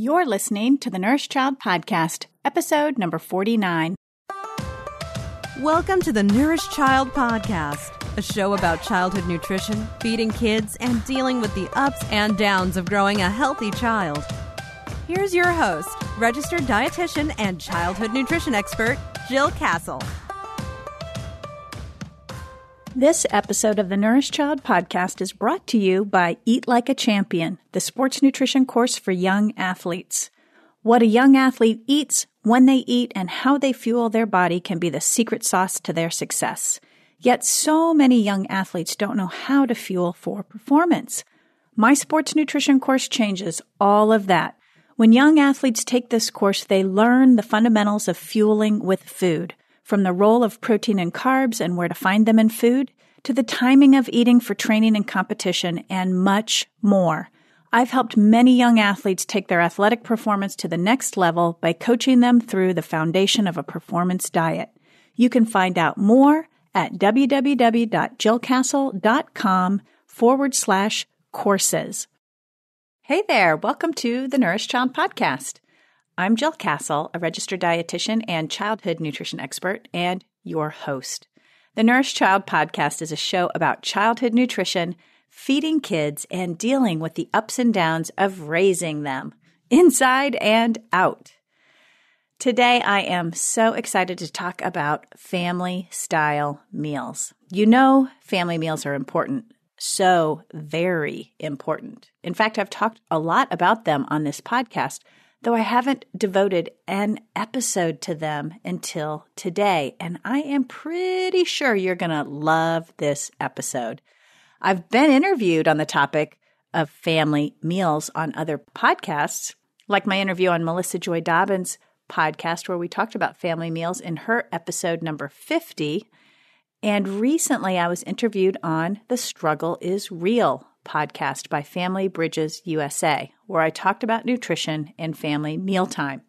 You're listening to the Nourish Child Podcast, episode number 49. Welcome to the Nourish Child Podcast, a show about childhood nutrition, feeding kids, and dealing with the ups and downs of growing a healthy child. Here's your host, registered dietitian and childhood nutrition expert, Jill Castle. This episode of the Nourish Child podcast is brought to you by Eat Like a Champion, the sports nutrition course for young athletes. What a young athlete eats, when they eat, and how they fuel their body can be the secret sauce to their success. Yet so many young athletes don't know how to fuel for performance. My sports nutrition course changes all of that. When young athletes take this course, they learn the fundamentals of fueling with food – from the role of protein and carbs and where to find them in food, to the timing of eating for training and competition, and much more. I've helped many young athletes take their athletic performance to the next level by coaching them through the foundation of a performance diet. You can find out more at www.jillcastle.com forward slash courses. Hey there, welcome to the Nourish Child Podcast. I'm Jill Castle, a registered dietitian and childhood nutrition expert, and your host. The Nourish Child podcast is a show about childhood nutrition, feeding kids, and dealing with the ups and downs of raising them, inside and out. Today, I am so excited to talk about family style meals. You know, family meals are important, so very important. In fact, I've talked a lot about them on this podcast though I haven't devoted an episode to them until today. And I am pretty sure you're going to love this episode. I've been interviewed on the topic of family meals on other podcasts, like my interview on Melissa Joy Dobbins' podcast, where we talked about family meals in her episode number 50. And recently, I was interviewed on The Struggle is Real podcast by Family Bridges USA where I talked about nutrition and family mealtime.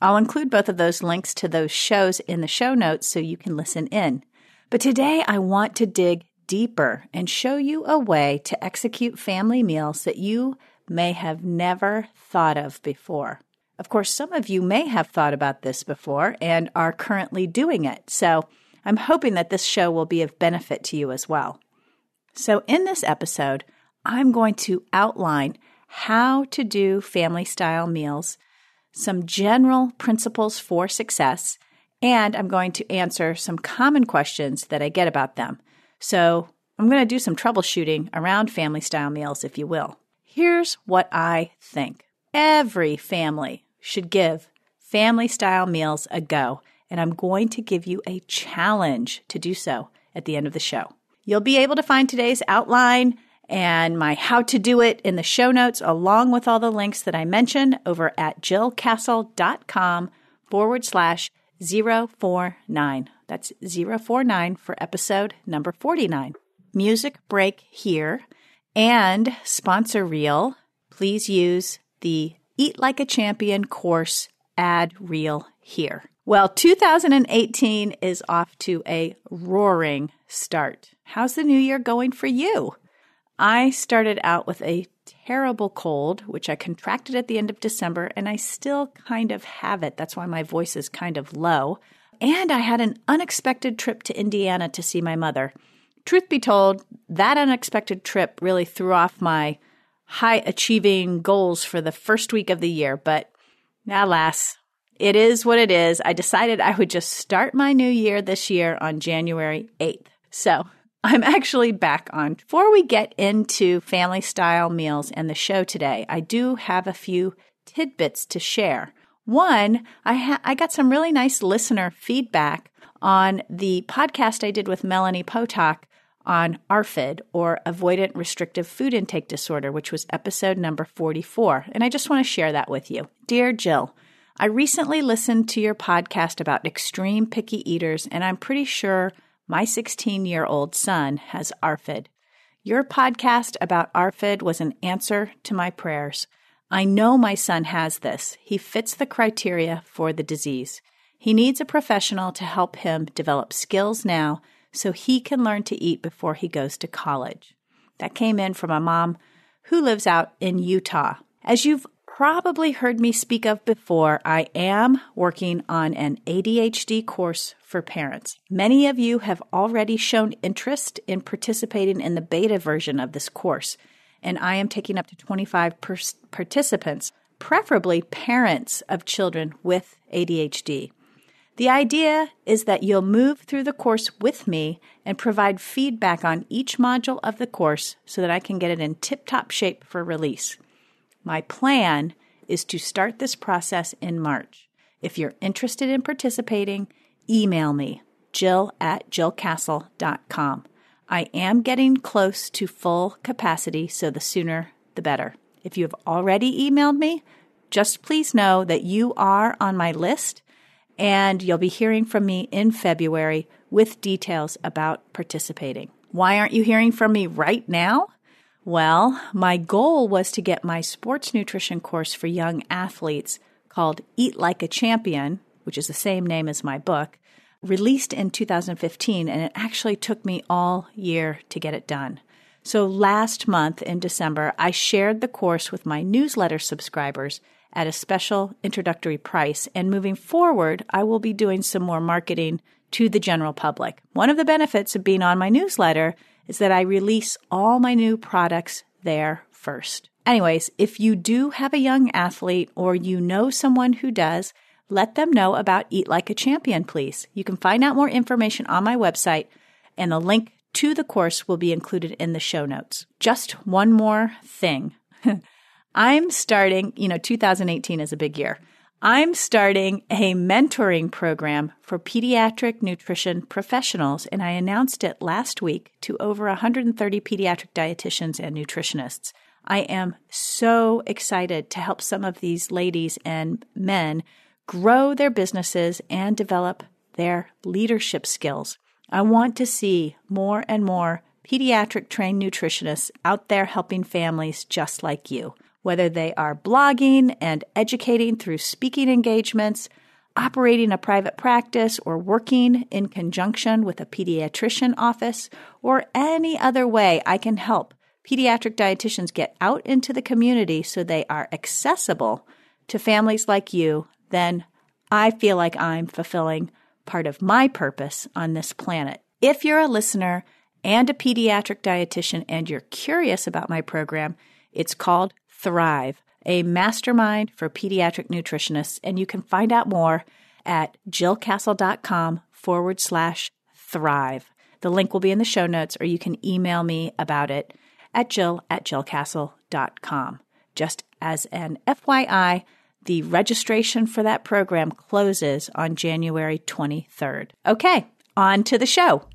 I'll include both of those links to those shows in the show notes so you can listen in. But today I want to dig deeper and show you a way to execute family meals that you may have never thought of before. Of course, some of you may have thought about this before and are currently doing it. So I'm hoping that this show will be of benefit to you as well. So in this episode, I'm going to outline how to do family style meals, some general principles for success, and I'm going to answer some common questions that I get about them. So I'm going to do some troubleshooting around family style meals, if you will. Here's what I think every family should give family style meals a go, and I'm going to give you a challenge to do so at the end of the show. You'll be able to find today's outline and my how to do it in the show notes, along with all the links that I mentioned over at jillcastle.com forward slash 049. That's 049 for episode number 49. Music break here and sponsor reel. Please use the Eat Like a Champion course ad reel here. Well, 2018 is off to a roaring start. How's the new year going for you? I started out with a terrible cold, which I contracted at the end of December, and I still kind of have it. That's why my voice is kind of low. And I had an unexpected trip to Indiana to see my mother. Truth be told, that unexpected trip really threw off my high achieving goals for the first week of the year, but alas, it is what it is. I decided I would just start my new year this year on January 8th. So I'm actually back on. Before we get into family style meals and the show today, I do have a few tidbits to share. One, I, ha- I got some really nice listener feedback on the podcast I did with Melanie Potok on ARFID or Avoidant Restrictive Food Intake Disorder, which was episode number 44. And I just want to share that with you. Dear Jill, I recently listened to your podcast about extreme picky eaters, and I'm pretty sure my 16 year old son has ARFID. Your podcast about ARFID was an answer to my prayers. I know my son has this. He fits the criteria for the disease. He needs a professional to help him develop skills now so he can learn to eat before he goes to college. That came in from a mom who lives out in Utah. As you've probably heard me speak of before, I am working on an ADHD course for parents. Many of you have already shown interest in participating in the beta version of this course, and I am taking up to 25 per- participants, preferably parents of children with ADHD. The idea is that you'll move through the course with me and provide feedback on each module of the course so that I can get it in tip top shape for release. My plan is to start this process in March. If you're interested in participating, email me, jill at jillcastle.com. I am getting close to full capacity, so the sooner the better. If you have already emailed me, just please know that you are on my list and you'll be hearing from me in February with details about participating. Why aren't you hearing from me right now? Well, my goal was to get my sports nutrition course for young athletes called Eat Like a Champion, which is the same name as my book, released in 2015, and it actually took me all year to get it done. So last month in December, I shared the course with my newsletter subscribers at a special introductory price. And moving forward, I will be doing some more marketing to the general public. One of the benefits of being on my newsletter is that I release all my new products there first. Anyways, if you do have a young athlete or you know someone who does, let them know about Eat Like a Champion, please. You can find out more information on my website, and the link to the course will be included in the show notes. Just one more thing. I'm starting, you know, 2018 is a big year. I'm starting a mentoring program for pediatric nutrition professionals, and I announced it last week to over 130 pediatric dietitians and nutritionists. I am so excited to help some of these ladies and men grow their businesses and develop their leadership skills. I want to see more and more pediatric trained nutritionists out there helping families just like you whether they are blogging and educating through speaking engagements, operating a private practice, or working in conjunction with a pediatrician office, or any other way I can help pediatric dietitians get out into the community so they are accessible to families like you, then I feel like I'm fulfilling part of my purpose on this planet. If you're a listener and a pediatric dietitian and you're curious about my program, it's called Thrive, a mastermind for pediatric nutritionists. And you can find out more at jillcastle.com forward slash thrive. The link will be in the show notes, or you can email me about it at jill at jillcastle.com. Just as an FYI, the registration for that program closes on January 23rd. Okay, on to the show.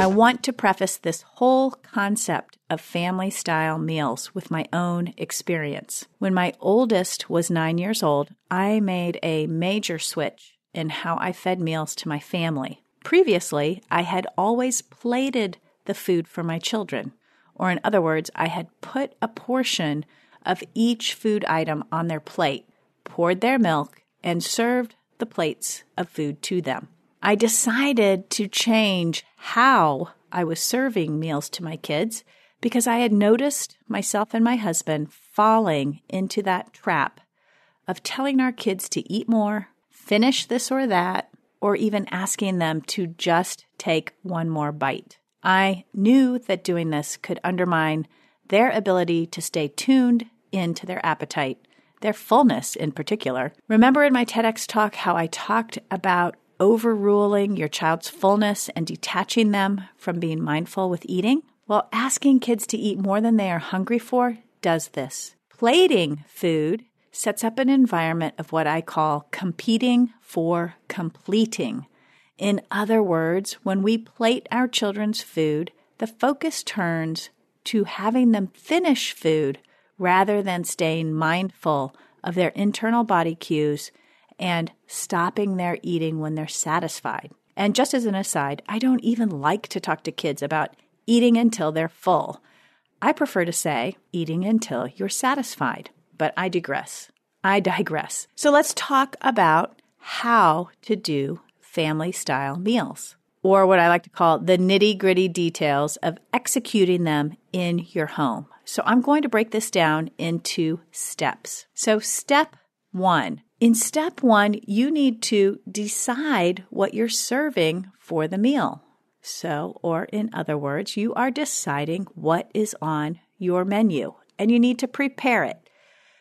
I want to preface this whole concept of family style meals with my own experience. When my oldest was nine years old, I made a major switch in how I fed meals to my family. Previously, I had always plated the food for my children, or in other words, I had put a portion of each food item on their plate, poured their milk, and served the plates of food to them. I decided to change how I was serving meals to my kids because I had noticed myself and my husband falling into that trap of telling our kids to eat more, finish this or that, or even asking them to just take one more bite. I knew that doing this could undermine their ability to stay tuned into their appetite, their fullness in particular. Remember in my TEDx talk how I talked about overruling your child's fullness and detaching them from being mindful with eating? Well, asking kids to eat more than they are hungry for does this. Plating food sets up an environment of what I call competing for completing. In other words, when we plate our children's food, the focus turns to having them finish food rather than staying mindful of their internal body cues and stopping their eating when they're satisfied. And just as an aside, I don't even like to talk to kids about eating until they're full. I prefer to say eating until you're satisfied. But I digress. I digress. So let's talk about how to do family style meals, or what I like to call the nitty gritty details of executing them in your home. So I'm going to break this down into steps. So, step one in step one, you need to decide what you're serving for the meal. So, or in other words, you are deciding what is on your menu and you need to prepare it.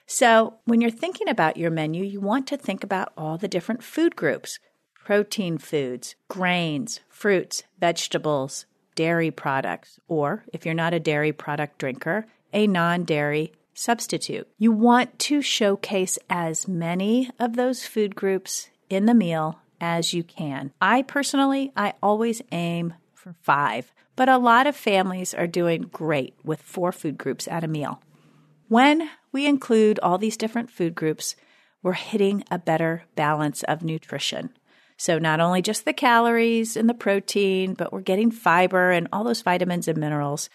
So, when you're thinking about your menu, you want to think about all the different food groups protein foods, grains, fruits, vegetables, dairy products, or if you're not a dairy product drinker, a non dairy substitute. You want to showcase as many of those food groups in the meal as you can. I personally, I always aim for five, but a lot of families are doing great with four food groups at a meal. When we include all these different food groups, we're hitting a better balance of nutrition. So, not only just the calories and the protein, but we're getting fiber and all those vitamins and minerals.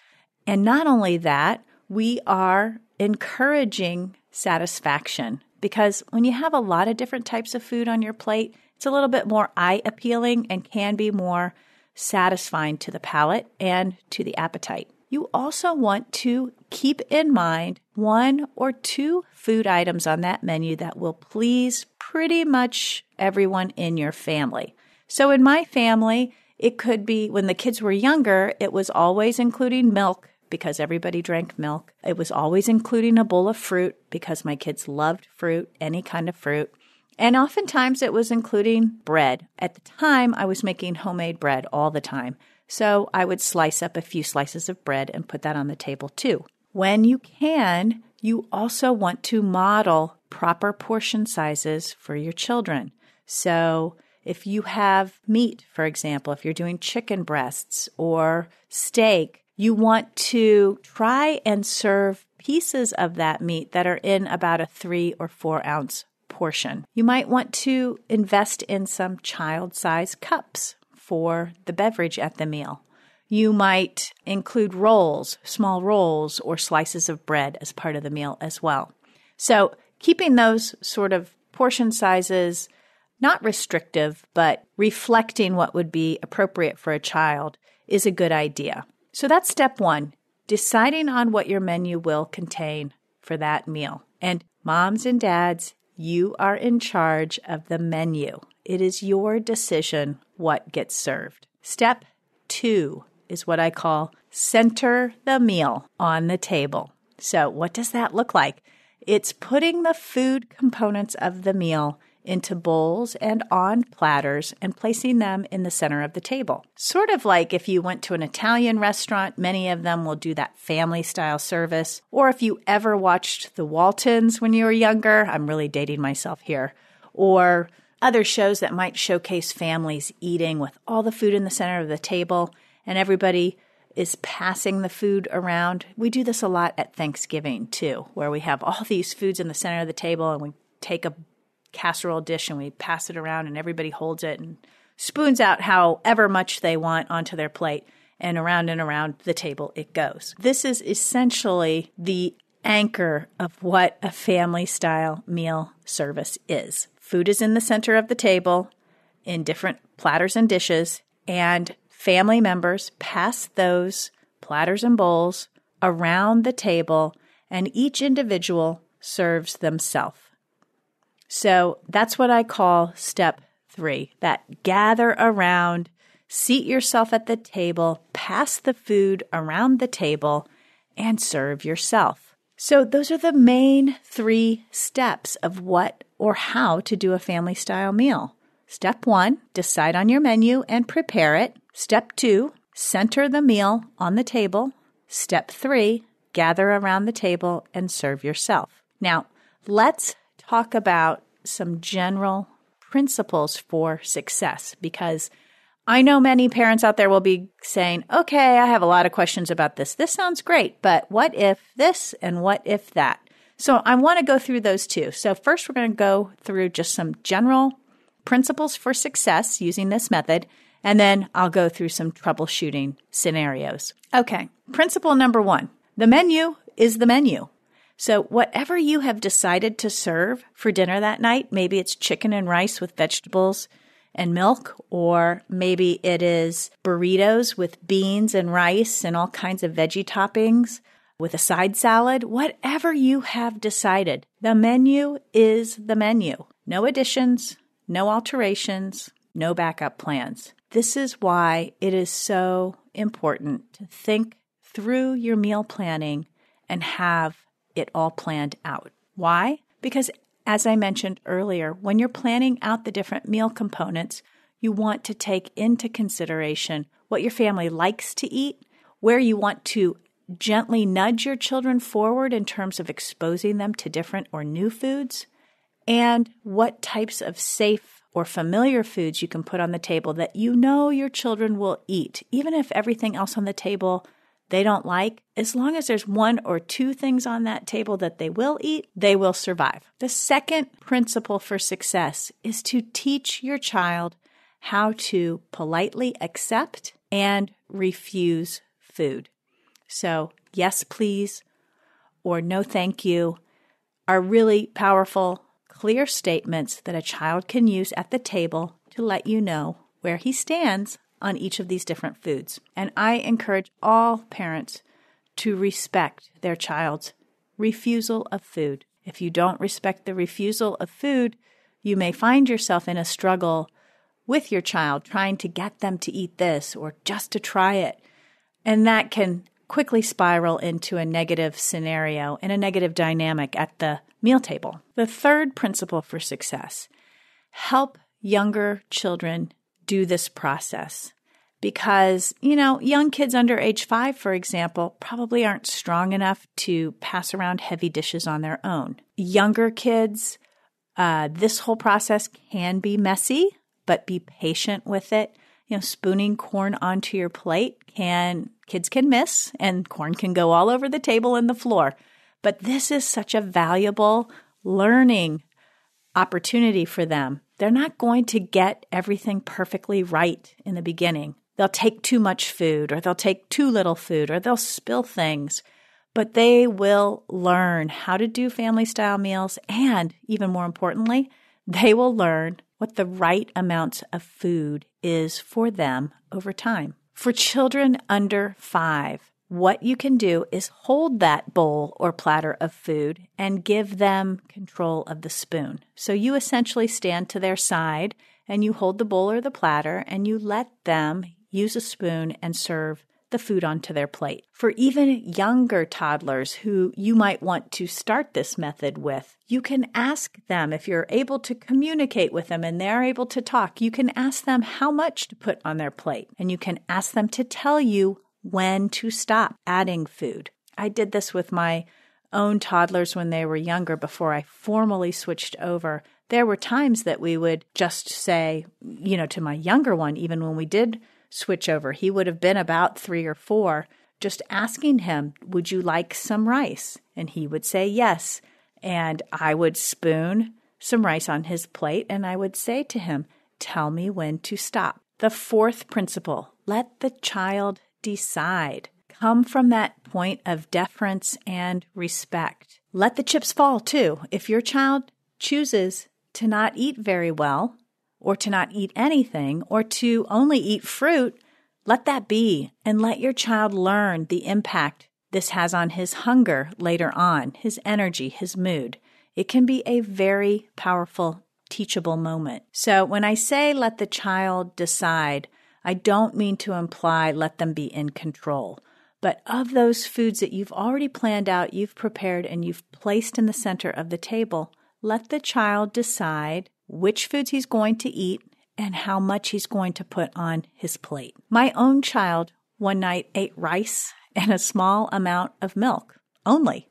And not only that, we are encouraging satisfaction because when you have a lot of different types of food on your plate, it's a little bit more eye appealing and can be more satisfying to the palate and to the appetite. You also want to keep in mind one or two food items on that menu that will please pretty much everyone in your family. So in my family, it could be when the kids were younger, it was always including milk because everybody drank milk. It was always including a bowl of fruit because my kids loved fruit, any kind of fruit. And oftentimes it was including bread. At the time, I was making homemade bread all the time. So I would slice up a few slices of bread and put that on the table too. When you can, you also want to model proper portion sizes for your children. So if you have meat, for example, if you're doing chicken breasts or steak, you want to try and serve pieces of that meat that are in about a three or four ounce portion. You might want to invest in some child size cups for the beverage at the meal. You might include rolls, small rolls, or slices of bread as part of the meal as well. So, keeping those sort of portion sizes not restrictive, but reflecting what would be appropriate for a child is a good idea. So that's step one deciding on what your menu will contain for that meal. And moms and dads, you are in charge of the menu. It is your decision what gets served. Step two is what I call center the meal on the table. So, what does that look like? It's putting the food components of the meal into bowls and on platters and placing them in the center of the table. Sort of like if you went to an Italian restaurant, many of them will do that family style service. Or if you ever watched The Waltons when you were younger, I'm really dating myself here, or other shows that might showcase families eating with all the food in the center of the table and everybody is passing the food around. We do this a lot at Thanksgiving too, where we have all these foods in the center of the table and we take a casserole dish and we pass it around and everybody holds it and spoons out however much they want onto their plate and around and around the table it goes. This is essentially the anchor of what a family style meal service is. Food is in the center of the table in different platters and dishes, and family members pass those platters and bowls around the table, and each individual serves themselves. So that's what I call step three that gather around, seat yourself at the table, pass the food around the table, and serve yourself. So those are the main three steps of what or how to do a family style meal. Step one, decide on your menu and prepare it. Step two, center the meal on the table. Step three, gather around the table and serve yourself. Now, let's talk about some general principles for success because I know many parents out there will be saying, okay, I have a lot of questions about this. This sounds great, but what if this and what if that? So I want to go through those two. So, first, we're going to go through just some general principles for success using this method, and then I'll go through some troubleshooting scenarios. Okay, principle number one the menu is the menu. So, whatever you have decided to serve for dinner that night, maybe it's chicken and rice with vegetables and milk, or maybe it is burritos with beans and rice and all kinds of veggie toppings with a side salad, whatever you have decided. The menu is the menu. No additions, no alterations, no backup plans. This is why it is so important to think through your meal planning and have it all planned out. Why? Because, as I mentioned earlier, when you're planning out the different meal components, you want to take into consideration what your family likes to eat, where you want to gently nudge your children forward in terms of exposing them to different or new foods, and what types of safe or familiar foods you can put on the table that you know your children will eat, even if everything else on the table they don't like, as long as there's one or two things on that table that they will eat, they will survive. The second principle for success is to teach your child how to politely accept and refuse food. So, yes, please, or no, thank you are really powerful, clear statements that a child can use at the table to let you know where he stands on each of these different foods. And I encourage all parents to respect their child's refusal of food. If you don't respect the refusal of food, you may find yourself in a struggle with your child trying to get them to eat this or just to try it. And that can quickly spiral into a negative scenario and a negative dynamic at the meal table. The third principle for success help younger children do this process because, you know, young kids under age five, for example, probably aren't strong enough to pass around heavy dishes on their own. Younger kids, uh, this whole process can be messy, but be patient with it. You know, spooning corn onto your plate can, kids can miss, and corn can go all over the table and the floor. But this is such a valuable learning opportunity for them they're not going to get everything perfectly right in the beginning. They'll take too much food, or they'll take too little food, or they'll spill things, but they will learn how to do family style meals. And even more importantly, they will learn what the right amount of food is for them over time. For children under five, what you can do is hold that bowl or platter of food and give them control of the spoon. So you essentially stand to their side and you hold the bowl or the platter and you let them use a spoon and serve the food onto their plate. For even younger toddlers who you might want to start this method with, you can ask them if you're able to communicate with them and they're able to talk, you can ask them how much to put on their plate and you can ask them to tell you when to stop adding food. I did this with my own toddlers when they were younger before I formally switched over. There were times that we would just say, you know, to my younger one, even when we did switch over, he would have been about three or four, just asking him, Would you like some rice? And he would say yes. And I would spoon some rice on his plate and I would say to him, Tell me when to stop. The fourth principle let the child decide. Come from that point of deference and respect. Let the chips fall too. If your child chooses to not eat very well, or to not eat anything, or to only eat fruit, let that be and let your child learn the impact this has on his hunger later on, his energy, his mood. It can be a very powerful, teachable moment. So, when I say let the child decide, I don't mean to imply let them be in control. But of those foods that you've already planned out, you've prepared, and you've placed in the center of the table, let the child decide which foods he's going to eat and how much he's going to put on his plate. My own child one night ate rice and a small amount of milk only.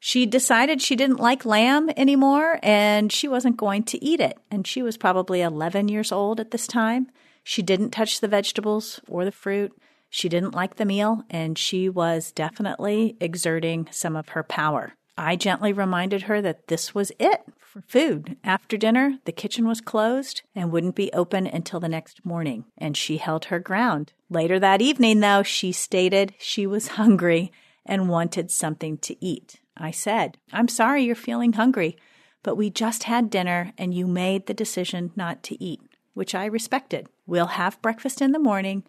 She decided she didn't like lamb anymore and she wasn't going to eat it. And she was probably 11 years old at this time. She didn't touch the vegetables or the fruit. She didn't like the meal, and she was definitely exerting some of her power. I gently reminded her that this was it for food. After dinner, the kitchen was closed and wouldn't be open until the next morning, and she held her ground. Later that evening, though, she stated she was hungry and wanted something to eat. I said, I'm sorry you're feeling hungry, but we just had dinner and you made the decision not to eat which I respected. We'll have breakfast in the morning.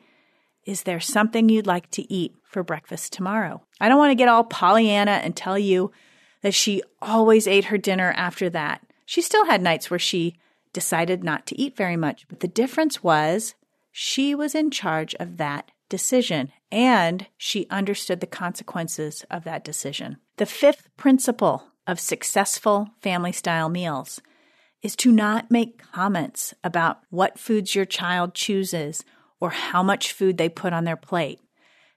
Is there something you'd like to eat for breakfast tomorrow? I don't want to get all Pollyanna and tell you that she always ate her dinner after that. She still had nights where she decided not to eat very much, but the difference was she was in charge of that decision and she understood the consequences of that decision. The fifth principle of successful family style meals is to not make comments about what foods your child chooses or how much food they put on their plate,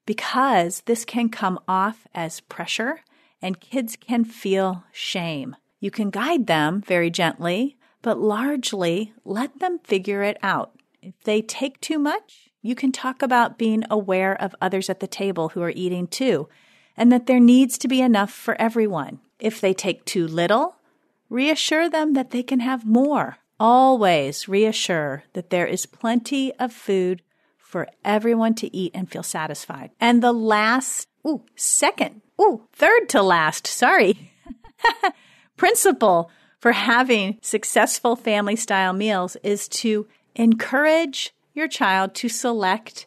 because this can come off as pressure and kids can feel shame. You can guide them very gently, but largely let them figure it out. If they take too much, you can talk about being aware of others at the table who are eating too, and that there needs to be enough for everyone. If they take too little, Reassure them that they can have more. Always reassure that there is plenty of food for everyone to eat and feel satisfied. And the last, ooh, second, ooh, third to last, sorry, principle for having successful family style meals is to encourage your child to select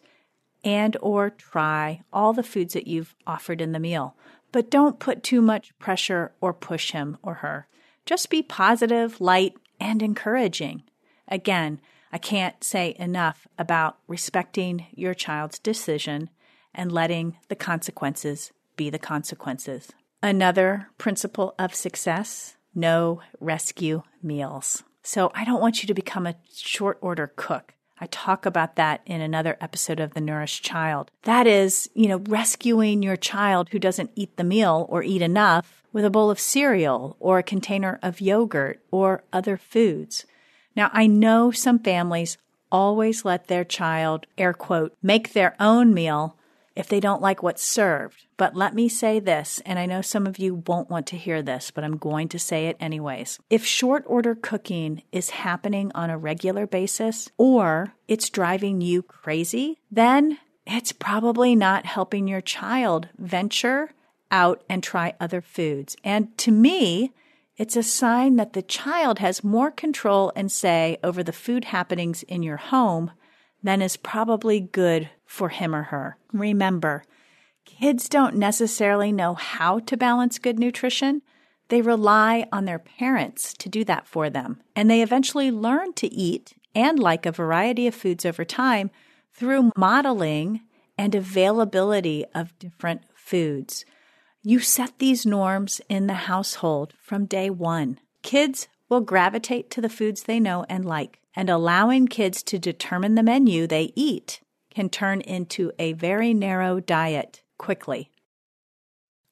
and or try all the foods that you've offered in the meal but don't put too much pressure or push him or her just be positive, light, and encouraging. Again, I can't say enough about respecting your child's decision and letting the consequences be the consequences. Another principle of success no rescue meals. So, I don't want you to become a short order cook. I talk about that in another episode of The Nourished Child. That is, you know, rescuing your child who doesn't eat the meal or eat enough with a bowl of cereal or a container of yogurt or other foods. Now, I know some families always let their child, air quote, make their own meal if they don't like what's served. But let me say this, and I know some of you won't want to hear this, but I'm going to say it anyways. If short order cooking is happening on a regular basis or it's driving you crazy, then it's probably not helping your child venture out and try other foods. And to me, it's a sign that the child has more control and say over the food happenings in your home than is probably good for him or her. Remember, kids don't necessarily know how to balance good nutrition. They rely on their parents to do that for them, and they eventually learn to eat and like a variety of foods over time through modeling and availability of different foods. You set these norms in the household from day one. Kids will gravitate to the foods they know and like, and allowing kids to determine the menu they eat can turn into a very narrow diet quickly.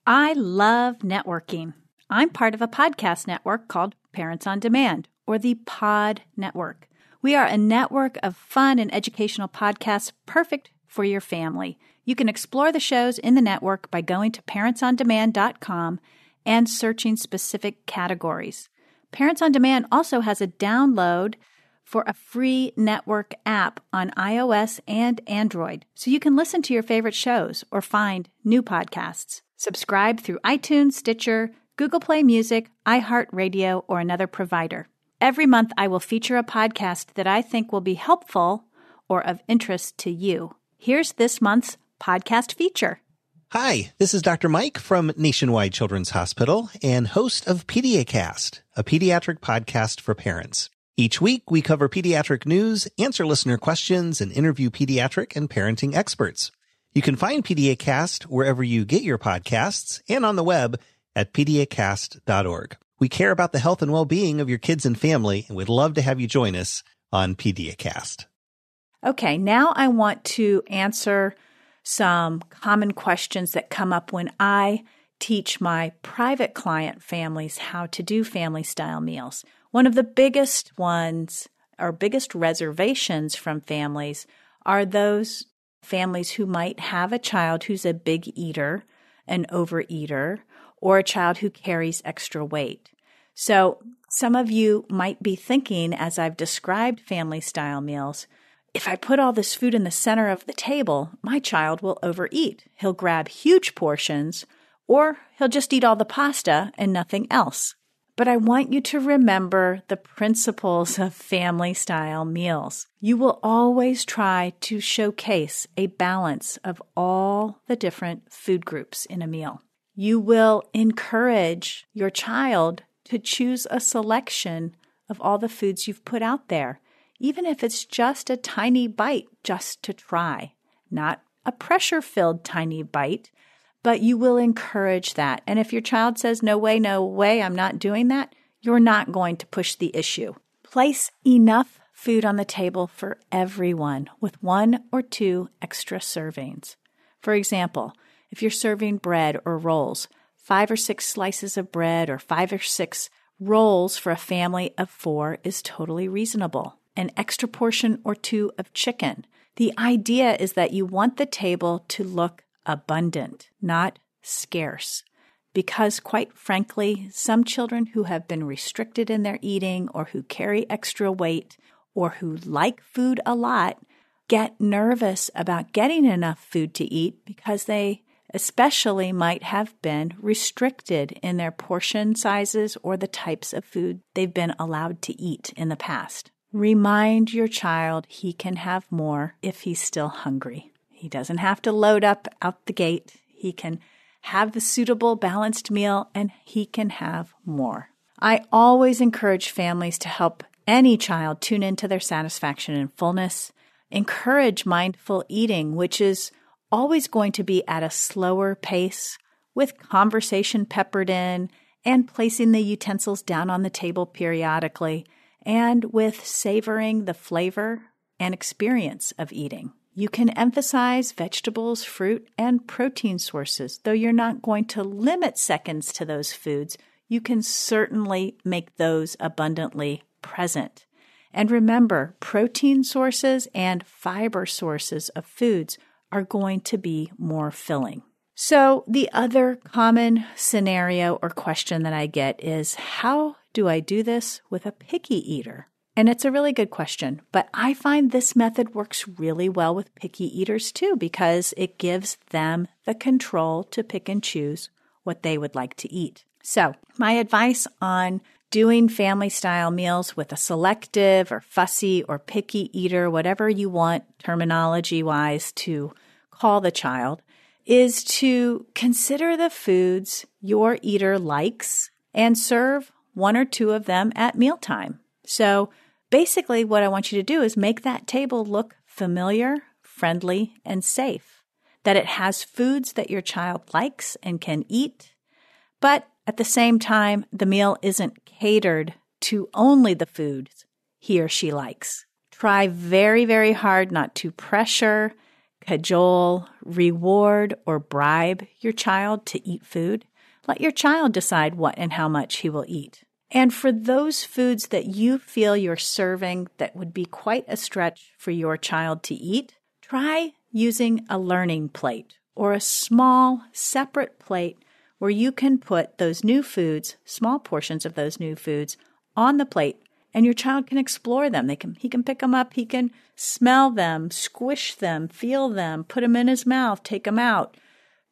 I love networking. I'm part of a podcast network called Parents on Demand, or the Pod Network. We are a network of fun and educational podcasts perfect for your family. You can explore the shows in the network by going to parentsondemand.com and searching specific categories. Parents on Demand also has a download for a free network app on iOS and Android, so you can listen to your favorite shows or find new podcasts. Subscribe through iTunes, Stitcher, Google Play Music, iHeartRadio, or another provider. Every month, I will feature a podcast that I think will be helpful or of interest to you. Here's this month's podcast feature. Hi, this is Dr. Mike from Nationwide Children's Hospital and host of PediaCast, a pediatric podcast for parents. Each week, we cover pediatric news, answer listener questions, and interview pediatric and parenting experts. You can find PediaCast wherever you get your podcasts and on the web at pediacast.org. We care about the health and well-being of your kids and family, and we'd love to have you join us on PediaCast. Okay, now I want to answer some common questions that come up when I teach my private client families how to do family style meals. One of the biggest ones or biggest reservations from families are those families who might have a child who's a big eater, an overeater, or a child who carries extra weight. So, some of you might be thinking, as I've described family style meals, if I put all this food in the center of the table, my child will overeat. He'll grab huge portions, or he'll just eat all the pasta and nothing else. But I want you to remember the principles of family style meals. You will always try to showcase a balance of all the different food groups in a meal. You will encourage your child to choose a selection of all the foods you've put out there even if it's just a tiny bite, just to try, not a pressure filled tiny bite, but you will encourage that. And if your child says, no way, no way, I'm not doing that, you're not going to push the issue. Place enough food on the table for everyone with one or two extra servings. For example, if you're serving bread or rolls, five or six slices of bread or five or six rolls for a family of four is totally reasonable an extra portion or two of chicken. The idea is that you want the table to look abundant, not scarce. Because, quite frankly, some children who have been restricted in their eating or who carry extra weight or who like food a lot get nervous about getting enough food to eat because they especially might have been restricted in their portion sizes or the types of food they've been allowed to eat in the past. Remind your child he can have more if he's still hungry. He doesn't have to load up out the gate. He can have the suitable, balanced meal and he can have more. I always encourage families to help any child tune into their satisfaction and fullness. Encourage mindful eating, which is always going to be at a slower pace with conversation peppered in and placing the utensils down on the table periodically and with savoring the flavor and experience of eating. You can emphasize vegetables, fruit, and protein sources. Though you're not going to limit seconds to those foods, you can certainly make those abundantly present. And remember, protein sources and fiber sources of foods are going to be more filling. So, the other common scenario or question that I get is how do I do this with a picky eater? And it's a really good question, but I find this method works really well with picky eaters too because it gives them the control to pick and choose what they would like to eat. So, my advice on doing family style meals with a selective or fussy or picky eater, whatever you want terminology wise to call the child, is to consider the foods your eater likes and serve one or two of them at mealtime. So basically, what I want you to do is make that table look familiar, friendly, and safe. That it has foods that your child likes and can eat, but at the same time, the meal isn't catered to only the foods he or she likes. Try very, very hard not to pressure, cajole, reward, or bribe your child to eat food. Let your child decide what and how much he will eat. And for those foods that you feel you're serving that would be quite a stretch for your child to eat, try using a learning plate or a small separate plate where you can put those new foods, small portions of those new foods on the plate and your child can explore them. They can he can pick them up, he can smell them, squish them, feel them, put them in his mouth, take them out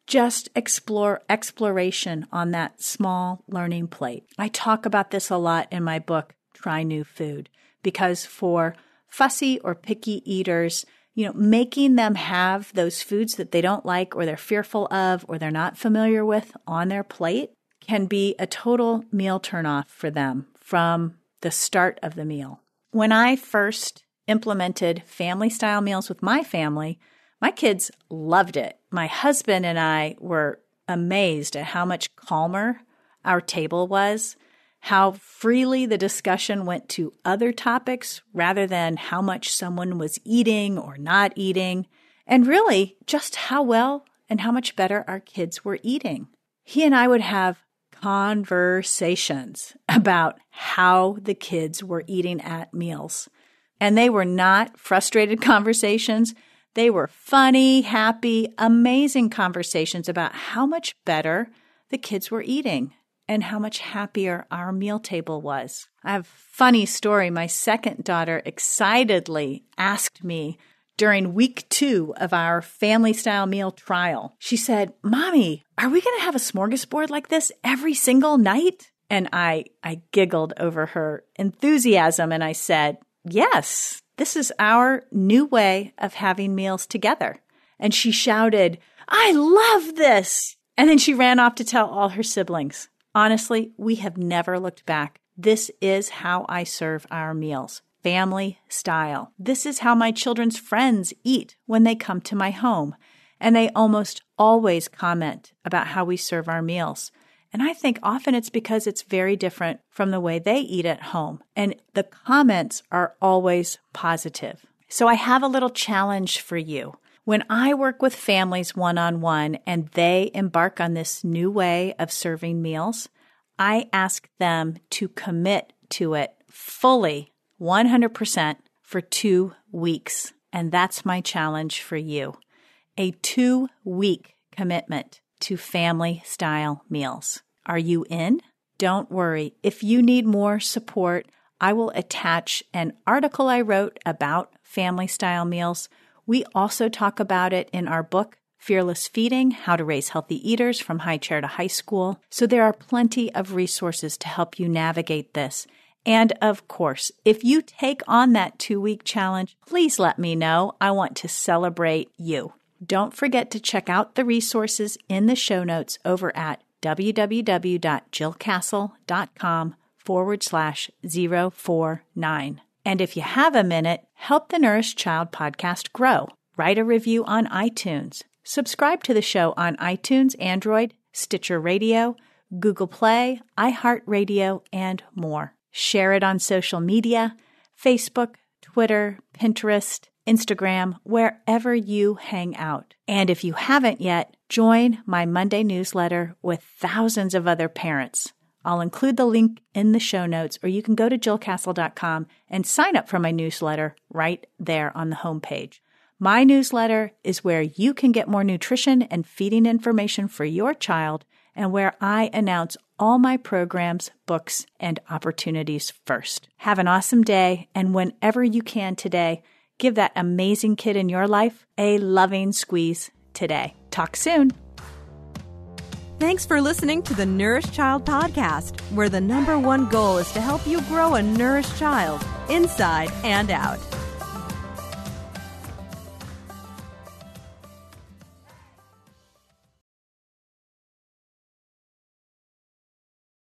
just explore exploration on that small learning plate. I talk about this a lot in my book, Try New Food, because for fussy or picky eaters, you know, making them have those foods that they don't like or they're fearful of or they're not familiar with on their plate can be a total meal turnoff for them from the start of the meal. When I first implemented family style meals with my family, my kids loved it. My husband and I were amazed at how much calmer our table was, how freely the discussion went to other topics rather than how much someone was eating or not eating, and really just how well and how much better our kids were eating. He and I would have conversations about how the kids were eating at meals. And they were not frustrated conversations. They were funny, happy, amazing conversations about how much better the kids were eating and how much happier our meal table was. I have a funny story. My second daughter excitedly asked me during week two of our family style meal trial. She said, Mommy, are we going to have a smorgasbord like this every single night? And I, I giggled over her enthusiasm and I said, Yes, this is our new way of having meals together. And she shouted, I love this. And then she ran off to tell all her siblings. Honestly, we have never looked back. This is how I serve our meals, family style. This is how my children's friends eat when they come to my home. And they almost always comment about how we serve our meals. And I think often it's because it's very different from the way they eat at home. And the comments are always positive. So I have a little challenge for you. When I work with families one on one and they embark on this new way of serving meals, I ask them to commit to it fully, 100% for two weeks. And that's my challenge for you a two week commitment to family style meals. Are you in? Don't worry. If you need more support, I will attach an article I wrote about family style meals. We also talk about it in our book, Fearless Feeding How to Raise Healthy Eaters from High Chair to High School. So there are plenty of resources to help you navigate this. And of course, if you take on that two week challenge, please let me know. I want to celebrate you. Don't forget to check out the resources in the show notes over at www.jillcastle.com forward slash 049. And if you have a minute, help the Nourish Child podcast grow. Write a review on iTunes. Subscribe to the show on iTunes, Android, Stitcher Radio, Google Play, iHeartRadio, and more. Share it on social media Facebook, Twitter, Pinterest, Instagram, wherever you hang out. And if you haven't yet, Join my Monday newsletter with thousands of other parents. I'll include the link in the show notes, or you can go to jillcastle.com and sign up for my newsletter right there on the homepage. My newsletter is where you can get more nutrition and feeding information for your child, and where I announce all my programs, books, and opportunities first. Have an awesome day, and whenever you can today, give that amazing kid in your life a loving squeeze today. Talk soon. Thanks for listening to the Nourish Child podcast, where the number one goal is to help you grow a nourished child inside and out.